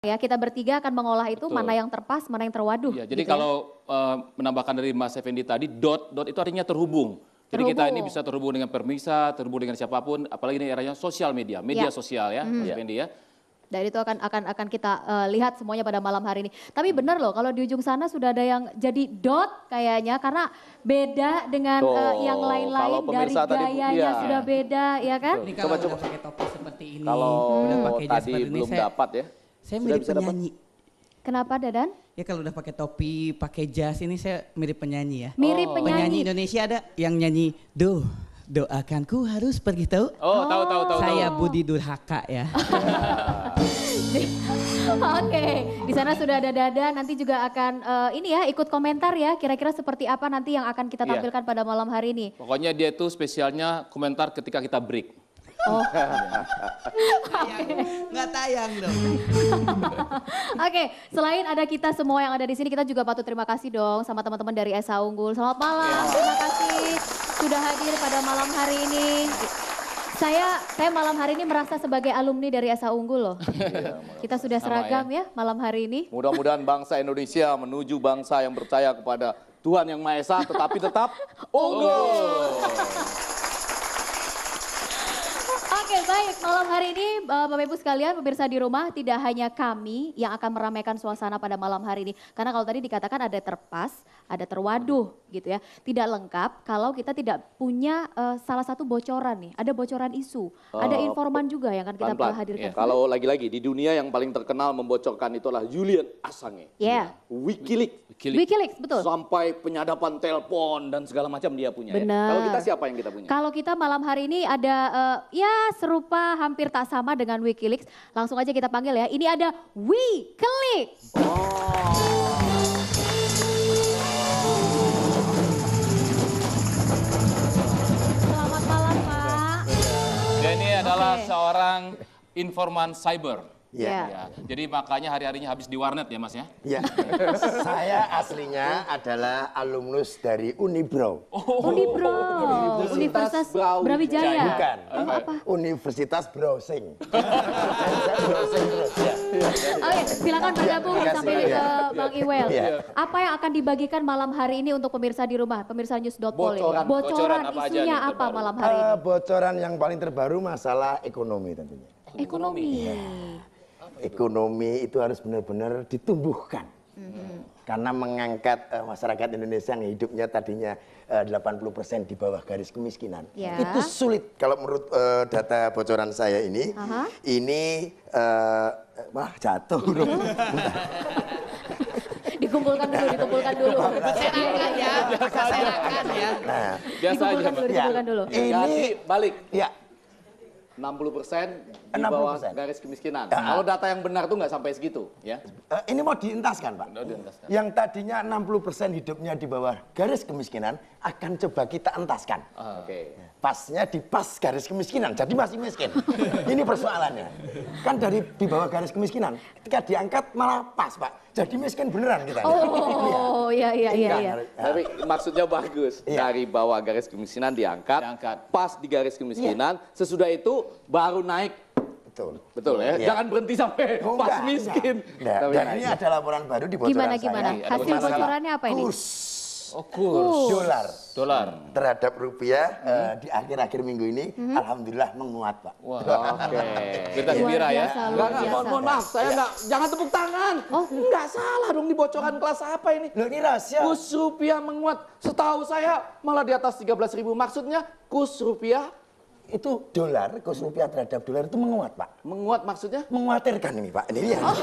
ya kita bertiga akan mengolah itu Betul. mana yang terpas, mana yang terwaduh. Ya, jadi gitu ya. kalau ya? uh, menambahkan dari Mas Effendi tadi, dot dot itu artinya terhubung. Jadi kita ini bisa terhubung dengan permisa, terhubung dengan siapapun, apalagi ini eranya sosial media, ya. media ya. sosial ya, hmm. Mas Effendi ya. Dan itu akan akan akan kita uh, lihat semuanya pada malam hari ini. Tapi benar loh kalau di ujung sana sudah ada yang jadi dot kayaknya karena beda dengan eh, Tuh, uh, yang lain-lain dari gayanya tadi, ya. sudah beda ya kan? Ini kalau coba, coba. pakai topi seperti ini, kalau udah pakai tadi belum dapat ya. Saya Sudah mirip penyanyi. Dapat? Kenapa Dadan? Ya kalau udah pakai topi, pakai jas ini saya mirip penyanyi ya. Mirip oh. penyanyi. Penyanyi Indonesia ada yang nyanyi do doakan ku harus pergi tahu. Oh, tahu tahu tahu. Saya Budi Durhaka ya. Oke, okay. di sana sudah ada Dada. Nanti juga akan uh, ini ya ikut komentar ya. Kira-kira seperti apa nanti yang akan kita iya. tampilkan yeah. pada malam hari ini. Pokoknya dia itu spesialnya komentar ketika kita break. Oh. Nggak tayang dong. Oke, okay, selain ada kita semua yang ada di sini, kita juga patut terima kasih dong sama teman-teman dari Esa Unggul. Selamat malam, yeah. terima kasih sudah hadir pada malam hari ini. Saya saya malam hari ini merasa sebagai alumni dari Esa Unggul loh. Iya, kita sudah seragam ya. ya malam hari ini. Mudah-mudahan bangsa Indonesia menuju bangsa yang percaya kepada Tuhan Yang Maha Esa tetapi tetap unggul. Oke baik, malam hari ini eh, Bapak Ibu sekalian pemirsa di rumah tidak hanya kami yang akan meramaikan suasana pada malam hari ini. Karena kalau tadi dikatakan ada terpas, ada terwaduh gitu ya. Tidak lengkap kalau kita tidak punya uh, salah satu bocoran nih. Ada bocoran isu, uh, ada oh, informan juga yang akan kita pelan -pelan. hadirkan. Yeah. Kalau lagi-lagi di dunia yang paling terkenal membocorkan itulah Julian Assange. Yeah. Iya. Wikileaks. Wikileaks. Wikileaks, betul. Sampai penyadapan telepon dan segala macam dia punya. Ya. Benar. Ya. Kalau kita siapa yang kita punya? Kalau kita malam hari ini ada uh, ya serupa hampir tak sama dengan Wikileaks. Langsung aja kita panggil ya. Ini ada Wikileaks. Oh. seorang informan cyber. Iya. Yeah. Yeah. Jadi makanya hari-harinya habis di warnet ya Mas ya? Iya. Saya aslinya adalah alumnus dari Unibro. Oh. Unibro. Universitas, Universitas Brawijaya. Bukan. Oh, apa? Universitas Browsing. browsing ya. Oke, silakan bergabung samping ke Bang iya. Iwel. Iya. Apa yang akan dibagikan malam hari ini untuk pemirsa di rumah, pemirsa news dot bocoran, bocoran isunya apa, apa malam hari ini? Uh, bocoran yang paling terbaru masalah ekonomi tentunya. Ekonomi. Ya. Ekonomi itu harus benar-benar ditumbuhkan. Mm -hmm. Karena mengangkat uh, masyarakat Indonesia yang hidupnya tadinya 80% eh, di bawah garis kemiskinan. Ya. Itu sulit kalau menurut uh, data bocoran saya ini. Uh-huh. Ini uh, wah jatuh dikumpulkan dulu, dikumpulkan dulu. Serakan ya, serakan ya. Nah, biasa aja. Dulu, ya. dikumpulkan dulu. Ya. Ini balik. Ya, 60 persen di bawah 60%. Ya. garis kemiskinan. Ya. Kalau data yang benar tuh nggak sampai segitu, ya? ini mau diintaskan Pak. Mau diintaskan. Yang tadinya 60 persen hidupnya di bawah garis kemiskinan, akan coba kita entaskan. Ah. Oke. Okay. Pasnya di pas garis kemiskinan, jadi masih miskin. Ini persoalannya. Kan dari di bawah garis kemiskinan, ketika diangkat malah pas pak, jadi miskin beneran kita. Oh, iya iya iya. iya. iya. Tapi maksudnya bagus. Iya. Dari bawah garis kemiskinan diangkat, diangkat, pas di garis kemiskinan, iya. sesudah itu baru naik Betul. Betul ya. ya. Jangan berhenti sampai oh, pas enggak, miskin. Enggak. Tapi, Dan ini ada laporan baru di bocoran gimana, saya. gimana? Hasil bocorannya apa ini? Kurs oh, kurs. dolar dolar terhadap rupiah hmm. uh, di akhir-akhir minggu ini hmm. alhamdulillah menguat Pak. wow, oke. Okay. Kita gembira ya. mohon, maaf, saya enggak iya. jangan tepuk tangan. Oh. Enggak salah dong dibocorkan hmm. kelas apa ini? Loh, ini rahasia. Kurs rupiah menguat. Setahu saya malah di atas 13.000. Maksudnya kurs rupiah itu dolar, kurs rupiah terhadap dolar itu menguat, Pak. Menguat maksudnya? Menguatirkan ini, Pak. Ini ya. Oh.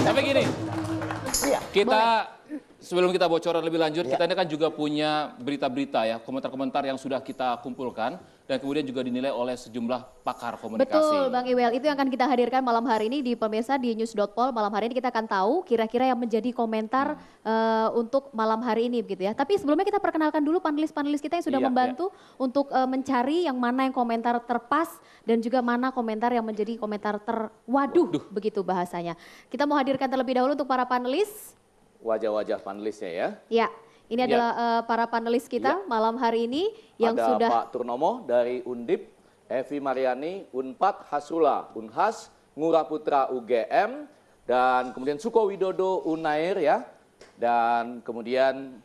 Tapi gini, Iya, kita boleh sebelum kita bocoran lebih lanjut, ya. kita ini kan juga punya berita-berita ya, komentar-komentar yang sudah kita kumpulkan dan kemudian juga dinilai oleh sejumlah pakar komunikasi. Betul, Bang Iwel. Itu yang akan kita hadirkan malam hari ini di pemirsa di news.pol. Malam hari ini kita akan tahu kira-kira yang menjadi komentar hmm. uh, untuk malam hari ini begitu ya. Tapi sebelumnya kita perkenalkan dulu panelis-panelis kita yang sudah ya, membantu ya. untuk uh, mencari yang mana yang komentar terpas dan juga mana komentar yang menjadi komentar terwaduh Waduh. begitu bahasanya. Kita mau hadirkan terlebih dahulu untuk para panelis wajah-wajah panelisnya ya. Ya, ini ya. adalah Uh, para panelis kita ya. malam hari ini yang Ada sudah... Pak Turnomo dari Undip, Evi Mariani, Unpad, Hasula, Unhas, Ngurah Putra UGM, dan kemudian Sukowidodo Unair ya, dan kemudian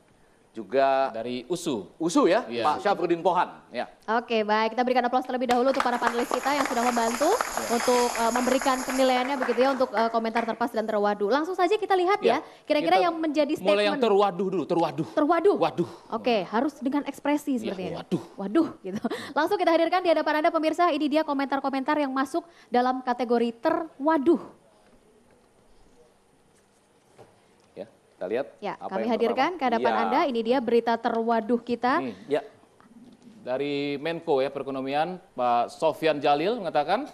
juga dari USU. USU ya, ya. Pak Syafruddin Pohan. Ya. Oke, baik. Kita berikan aplaus terlebih dahulu untuk para panelis kita yang sudah membantu ya. untuk uh, memberikan penilaiannya begitu ya untuk uh, komentar terpas dan terwaduh. Langsung saja kita lihat ya, ya. kira-kira yang menjadi statement. Mulai yang terwaduh dulu, terwaduh. Terwaduh. Waduh. Oke, harus dengan ekspresi ya, seperti ini. waduh. Waduh gitu. Langsung kita hadirkan di hadapan Anda pemirsa, ini dia komentar-komentar yang masuk dalam kategori terwaduh. kita lihat. Ya, apa kami yang hadirkan ke hadapan ya. Anda, ini dia berita terwaduh kita. Hmm, ya. Dari Menko ya Perekonomian, Pak Sofian Jalil mengatakan,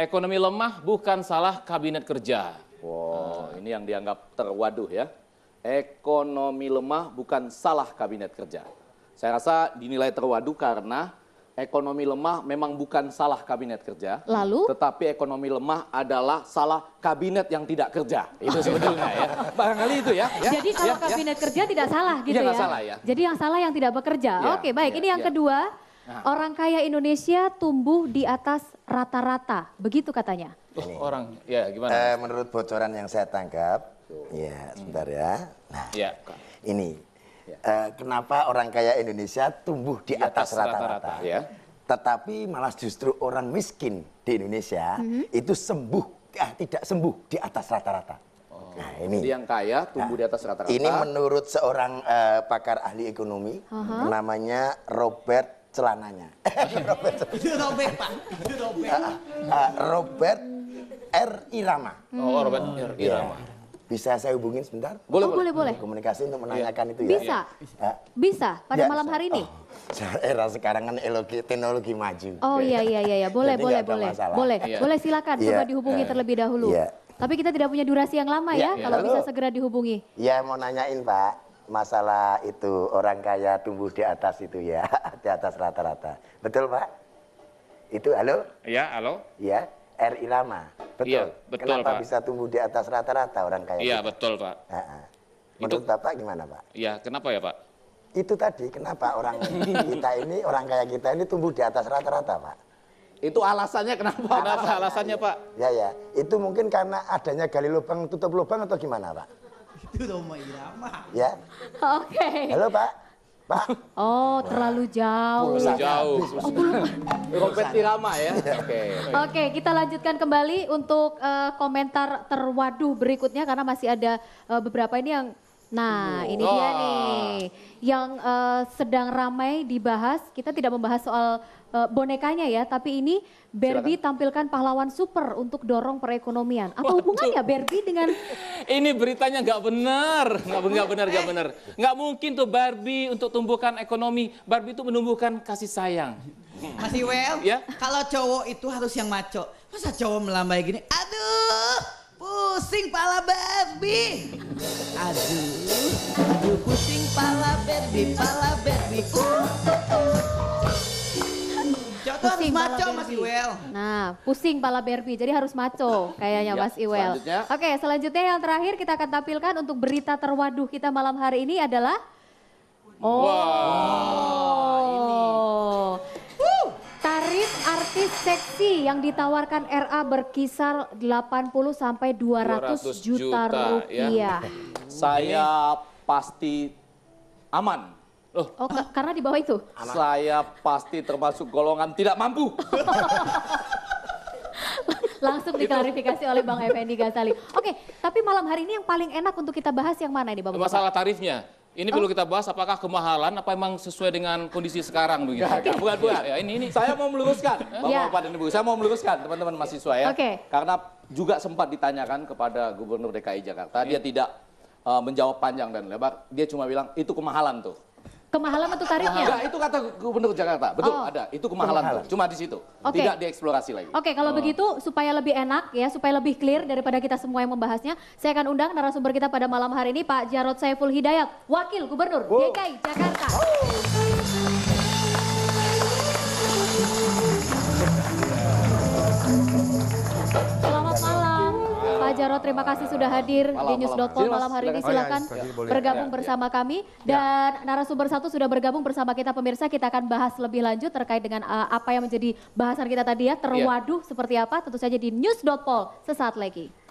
ekonomi lemah bukan salah kabinet kerja. Wow, nah, ini yang dianggap terwaduh ya. Ekonomi lemah bukan salah kabinet kerja. Saya rasa dinilai terwaduh karena ekonomi lemah memang bukan salah kabinet kerja. Lalu? Tetapi ekonomi lemah adalah salah kabinet yang tidak kerja. Itu ah. sebetulnya ya. Barangkali itu ya. ya Jadi kalau ya, ya, kabinet ya. kerja tidak salah gitu iya, ya. salah ya. Jadi yang salah yang tidak bekerja. Ya, Oke baik, ya, ini yang ya. kedua. Nah. Orang kaya Indonesia tumbuh di atas rata-rata, begitu katanya. Oh, orang, ya gimana? Eh, menurut bocoran yang saya tangkap, ya sebentar ya. Nah, ya. ini uh, kenapa orang kaya Indonesia tumbuh di, di atas rata-rata. Ya. Tetapi malah justru orang miskin di Indonesia -hmm. itu sembuh, ah, tidak sembuh di atas rata-rata. Oh. Nah, ini Jadi yang kaya tumbuh nah, di atas rata-rata. Ini menurut seorang uh, pakar ahli ekonomi, uh -huh. namanya Robert celananya. Robert, Robert Robert. Ah, ah. Ah, Robert R Irama. Oh, Robert R ya. Irama. Yeah. Bisa saya hubungin sebentar? Oh, boleh, oh, boleh, boleh. Komunikasi untuk iya. menanyakan ya. itu ya. Bisa. Ya. Bisa pada ya. malam hari ini. Oh, era sekarang kan teknologi, teknologi maju. Oh iya iya iya, iya. boleh Jadi boleh boleh. Masalah. Boleh. Ya. Boleh silakan ya. coba dihubungi eh, terlebih dahulu. Ya. Tapi kita tidak punya durasi yang lama ya, ya. kalau Lalu, bisa segera dihubungi. Ya mau nanyain Pak masalah itu orang kaya tumbuh di atas itu ya, di atas rata-rata. Betul Pak? Itu halo? Iya, halo. Iya, R lama. Iya, betul. Ya, betul Kenapa Pak. bisa tumbuh di atas rata-rata orang kaya? Iya, gitu? betul Pak. Ha -ha. Menurut itu, Bapak gimana Pak? Iya, kenapa ya Pak? Itu tadi, kenapa orang kita ini, orang kaya kita ini tumbuh di atas rata-rata Pak? Itu alasannya kenapa? Alasannya, kenapa alasannya alasannya Pak? Ya, ya. Itu mungkin karena adanya gali lubang, tutup lubang atau gimana Pak? Itu Roma Irama. Ya. Oke. Okay. Halo Pak. Oh, terlalu jauh. Terlalu jauh. Oh, belum. ya. Oke. Oke, kita lanjutkan kembali untuk uh, komentar terwaduh berikutnya karena masih ada uh, beberapa ini yang Nah, ini dia nih yang uh, sedang ramai dibahas. Kita tidak membahas soal uh, bonekanya ya, tapi ini Barbie Silakan. tampilkan pahlawan super untuk dorong perekonomian. Apa hubungannya Barbie dengan Ini beritanya nggak benar, nggak benar, benar, nggak benar. Nggak mungkin tuh Barbie untuk tumbuhkan ekonomi. Barbie itu menumbuhkan kasih sayang. Masih well, ya? kalau cowok itu harus yang maco. Masa cowok melambai gini? Aduh, pusing pala baby. Aduh, aduh pusing pala baby, pala baby. Uh, uh, uh. Jatuh pusing harus maco Mas Iwel. Nah, pusing pala Barbie, jadi harus maco kayaknya iya, Mas Iwel. Selanjutnya. Oke, selanjutnya yang terakhir kita akan tampilkan untuk berita terwaduh kita malam hari ini adalah... Oh. Wow. artis seksi yang ditawarkan RA berkisar 80 sampai 200, 200 juta, juta ya. rupiah. Ya. Saya pasti aman. Loh. Oh, karena di bawah itu? Saya pasti termasuk golongan tidak mampu. Langsung diklarifikasi oleh Bang Effendi Ghazali. Oke, tapi malam hari ini yang paling enak untuk kita bahas yang mana ini Bapak? Masalah tarifnya. Ini oh. perlu kita bahas apakah kemahalan apa emang sesuai dengan kondisi sekarang begitu. Ya, bukan bukan. Ya, ini ini. Saya mau meluruskan Bapak-bapak ya. dan Ibu. Saya mau meluruskan teman-teman mahasiswa ya. Okay. Karena juga sempat ditanyakan kepada Gubernur DKI Jakarta, okay. dia tidak uh, menjawab panjang dan lebar. Dia cuma bilang itu kemahalan tuh. Kemahalan itu tarifnya? Enggak, itu kata Gubernur Jakarta. Betul, oh. ada. Itu kemahalan. kemahalan. Cuma di situ. Okay. Tidak dieksplorasi lagi. Oke, okay, kalau oh. begitu supaya lebih enak ya, supaya lebih clear daripada kita semua yang membahasnya, saya akan undang narasumber kita pada malam hari ini Pak Jarod Saiful Hidayat, Wakil Gubernur oh. DKI Jakarta. Oh. Jarot, terima kasih sudah hadir malam, di news.com malam hari ini. Oh, iya, Silakan oh, ya, bergabung ya, bersama ya. ya. kami ya. dan narasumber satu sudah bergabung bersama kita pemirsa. Kita akan bahas lebih lanjut terkait dengan uh, apa yang menjadi bahasan kita tadi ya, iya. terwaduh seperti apa tentu saja di news.com sesaat lagi.